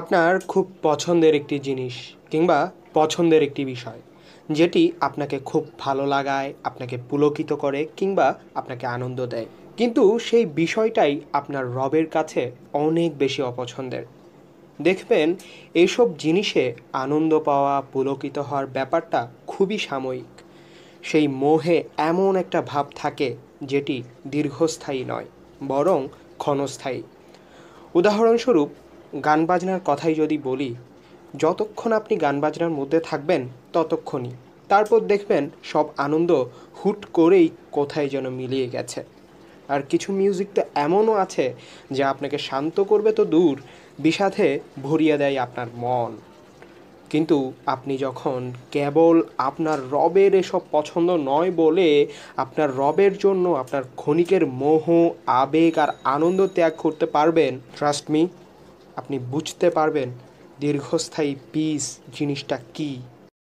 আপনার খুব পছন্দের একটি জিনিস কিংবা পছন্দের একটি বিষয় যেটি আপনাকে খুব ভালো লাগায় আপনাকে পুলকিত করে কিংবা আপনাকে আনন্দ দেয় কিন্তু সেই বিষয়টাই আপনার রবের কাছে অনেক বেশি অপছন্দের দেখবেন এইসব জিনিসে আনন্দ পাওয়া পুলকিত হওয়ার ব্যাপারটা খুবই সাময়িক সেই মোহে এমন একটা ভাব থাকে যেটি দীর্ঘস্থায়ী নয় বরং ক্ষণস্থায়ী উদাহরণস্বরূপ গান বাজনার কথাই যদি বলি যতক্ষণ আপনি গান বাজনার মধ্যে থাকবেন ততক্ষণই তারপর দেখবেন সব আনন্দ হুট করেই কোথায় যেন মিলিয়ে গেছে আর কিছু মিউজিক তো এমনও আছে যা আপনাকে শান্ত করবে তো দূর বিষাধে ভরিয়ে দেয় আপনার মন কিন্তু আপনি যখন কেবল আপনার রবের এসব পছন্দ নয় বলে আপনার রবের জন্য আপনার ক্ষণিকের মোহ আবেগ আর আনন্দ ত্যাগ করতে পারবেন ট্রাস্ট মি আপনি বুঝতে পারবেন দীর্ঘস্থায়ী পিস জিনিসটা কী